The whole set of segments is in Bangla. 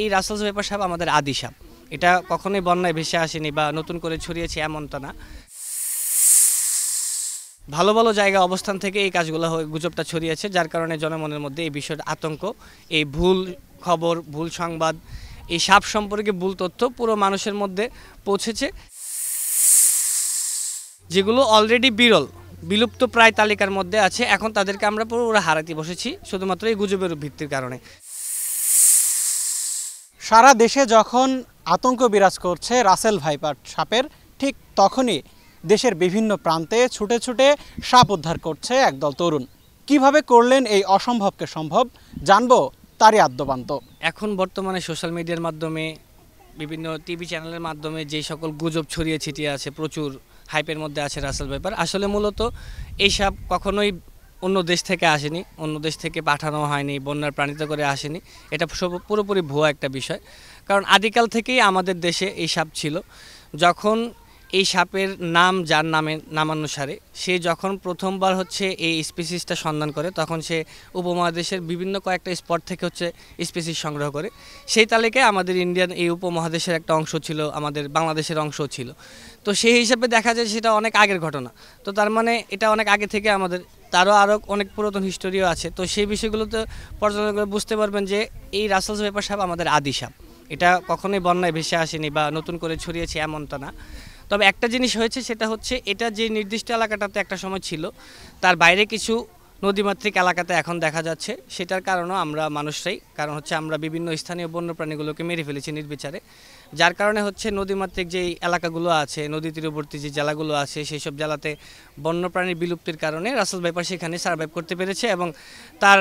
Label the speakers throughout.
Speaker 1: এই রাসেলস পেপার সাপ আমাদের আদি সাপ এটা কখনোই বন্যায় ভেসে আসেনি বা নতুন করে ছড়িয়েছে এমনটা না ভালো ভালো জায়গা অবস্থান থেকে এই কাজগুলো গুজবটা ছড়িয়েছে যার কারণে জনমনের মধ্যে এই বিষয়ের আতঙ্ক এই ভুল খবর ভুল সংবাদ এই সাপ সম্পর্কে ভুল তথ্য পুরো মানুষের মধ্যে পৌঁছেছে যেগুলো অলরেডি বিরল বিলুপ্ত প্রায় তালিকার মধ্যে আছে এখন তাদেরকে আমরা পুরো হারাতে বসেছি শুধুমাত্র এই গুজবের ভিত্তির কারণে সারা দেশে যখন আতঙ্ক বিরাজ করছে রাসেল ভাইপার সাপের ঠিক তখনই দেশের বিভিন্ন প্রান্তে ছুটে ছুটে সাপ উদ্ধার করছে একদল তরুণ কিভাবে করলেন এই অসম্ভবকে সম্ভব জানবো তারই আদ্যপান্ত এখন বর্তমানে সোশ্যাল মিডিয়ার মাধ্যমে বিভিন্ন টিভি চ্যানেলের মাধ্যমে যে সকল গুজব ছড়িয়ে ছিটিয়ে আছে প্রচুর হাইপের মধ্যে আছে রাসেল ভাইপার আসলে মূলত এই সাপ কখনোই অন্য দেশ থেকে আসেনি অন্য দেশ থেকে পাঠানো হয়নি বন্যার প্রাণিত করে আসেনি এটা পুরোপুরি ভুয়া একটা বিষয় কারণ আদিকাল থেকেই আমাদের দেশে এই সাপ ছিল যখন এই সাপের নাম যার নামে নামানুসারে সে যখন প্রথমবার হচ্ছে এই স্পেসিসটা সন্ধান করে তখন সে উপমহাদেশের বিভিন্ন কয়েকটা স্পট থেকে হচ্ছে স্পেসিস সংগ্রহ করে সেই তালিকায় আমাদের ইন্ডিয়ান এই উপমহাদেশের একটা অংশ ছিল আমাদের বাংলাদেশের অংশ ছিল তো সেই হিসাবে দেখা যায় সেটা অনেক আগের ঘটনা তো তার মানে এটা অনেক আগে থেকে আমাদের তারও আরও অনেক পুরাতন হিস্টোরিও আছে তো সেই বিষয়গুলোতে পর্যালোচনা করে বুঝতে পারবেন যে এই রাসেলস পেপার সাপ আমাদের আদি সাপ এটা কখনোই বন্যায় ভেসে আসেনি বা নতুন করে ছড়িয়েছে এমনটা না তবে একটা জিনিস হয়েছে সেটা হচ্ছে এটা যে নির্দিষ্ট এলাকাটাতে একটা সময় ছিল তার বাইরে কিছু নদীমাতৃক এলাকাতে এখন দেখা যাচ্ছে সেটার কারণও আমরা মানুষরাই কারণ হচ্ছে আমরা বিভিন্ন স্থানীয় বন্যপ্রাণীগুলোকে মেরে ফেলেছি নির্বিচারে যার কারণে হচ্ছে নদীমাতৃক যে এলাকাগুলো আছে নদী তীরবর্তী যে জেলাগুলো আছে সেই সব জেলাতে বন্যপ্রাণীর বিলুপ্তির কারণে রাসেল ভাইপার সেখানে সার্ভাইভ করতে পেরেছে এবং তার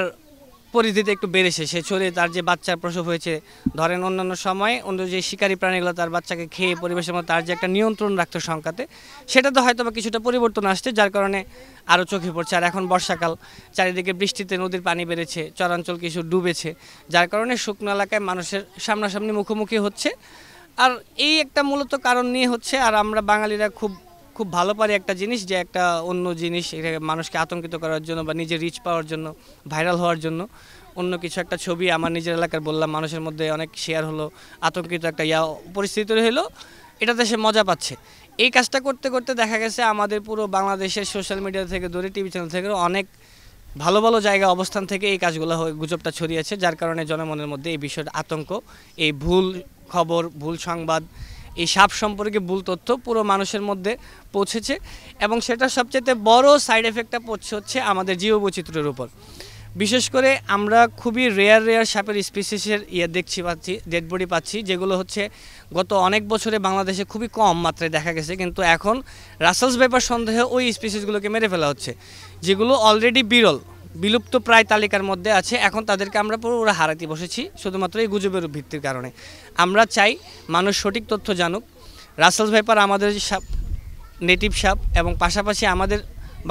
Speaker 1: পরিধিতে একটু বেড়েছে সে ছড়ে তার যে বাচ্চার প্রসব হয়েছে ধরেন অন্যান্য সময় অন্য যে শিকারী প্রাণীগুলো তার বাচ্চাকে খেয়ে পরিবেশের মধ্যে তার যে একটা নিয়ন্ত্রণ রাখতে সংখ্যাতে তো হয়তো বা কিছুটা পরিবর্তন আসছে যার কারণে আরও চোখে পড়ছে আর এখন বর্ষাকাল চারিদিকে বৃষ্টিতে নদীর পানি বেড়েছে চরাঞ্চল কিছু ডুবেছে যার কারণে শুকনো এলাকায় মানুষের সামনাসামনি মুখোমুখি হচ্ছে আর এই একটা মূলত কারণ নিয়ে হচ্ছে আর আমরা বাঙালিরা খুব খুব ভালো পারি একটা জিনিস যে একটা অন্য জিনিস এটা মানুষকে আতঙ্কিত করার জন্য বা নিজের রিচ পাওয়ার জন্য ভাইরাল হওয়ার জন্য অন্য কিছু একটা ছবি আমার নিজের এলাকার বললাম মানুষের মধ্যে অনেক শেয়ার হলো আতঙ্কিত একটা ইয়া পরিস্থিতি তৈরি হলো এটাতে সে মজা পাচ্ছে এই কাজটা করতে করতে দেখা গেছে আমাদের পুরো বাংলাদেশের সোশ্যাল মিডিয়া থেকে দূরে টিভি চ্যানেল থেকে অনেক ভালো ভালো জায়গা অবস্থান থেকে এই কাজগুলো গুজবটা ছড়িয়েছে যার কারণে জনমনের মধ্যে এই বিষয়ের আতঙ্ক এই ভুল খবর ভুল সংবাদ এই সাপ সম্পর্কে ভুল তথ্য পুরো মানুষের মধ্যে পৌঁছেছে এবং সেটা সবচেয়ে বড় সাইড এফেক্টটা পড়ছে হচ্ছে আমাদের জীববৈচিত্র্যের উপর বিশেষ করে আমরা খুবই রেয়ার রেয়ার সাপের স্পিসিসের ইয়ে দেখছি পাচ্ছি ডেড বডি পাচ্ছি যেগুলো হচ্ছে গত অনেক বছরে বাংলাদেশে খুবই কম মাত্রায় দেখা গেছে কিন্তু এখন রাসেলস ব্যাপার সন্দেহে ওই স্পিসিসগুলোকে মেরে ফেলা হচ্ছে যেগুলো অলরেডি বিরল বিলুপ্ত প্রায় তালিকার মধ্যে আছে এখন তাদেরকে আমরা ওরা হারাতে বসেছি শুধুমাত্র এই গুজবের ভিত্তির কারণে আমরা চাই মানুষ সঠিক তথ্য জানুক রাসেলস ভাইপার আমাদের সাপ নেটিভ সাপ এবং পাশাপাশি আমাদের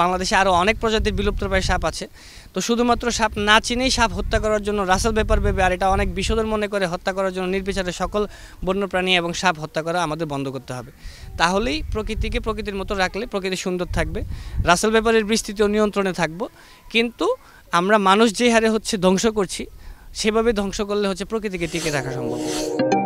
Speaker 1: বাংলাদেশে আরও অনেক প্রজাতির বিলুপ্তপ্রায় সাপ আছে তো শুধুমাত্র সাপ না চিনেই সাপ হত্যা করার জন্য রাসেল ব্যাপার ভেবে আর এটা অনেক বিশোধন মনে করে হত্যা করার জন্য নির্বিচারে সকল বন্যপ্রাণী এবং সাপ হত্যা করা আমাদের বন্ধ করতে হবে তাহলেই প্রকৃতিকে প্রকৃতির মতো রাখলে প্রকৃতি সুন্দর থাকবে রাসেল ব্যাপারের বিস্তৃতিও নিয়ন্ত্রণে থাকব কিন্তু আমরা মানুষ যে হারে হচ্ছে ধ্বংস করছি সেভাবে ধ্বংস করলে হচ্ছে প্রকৃতিকে টিকে রাখা সম্ভব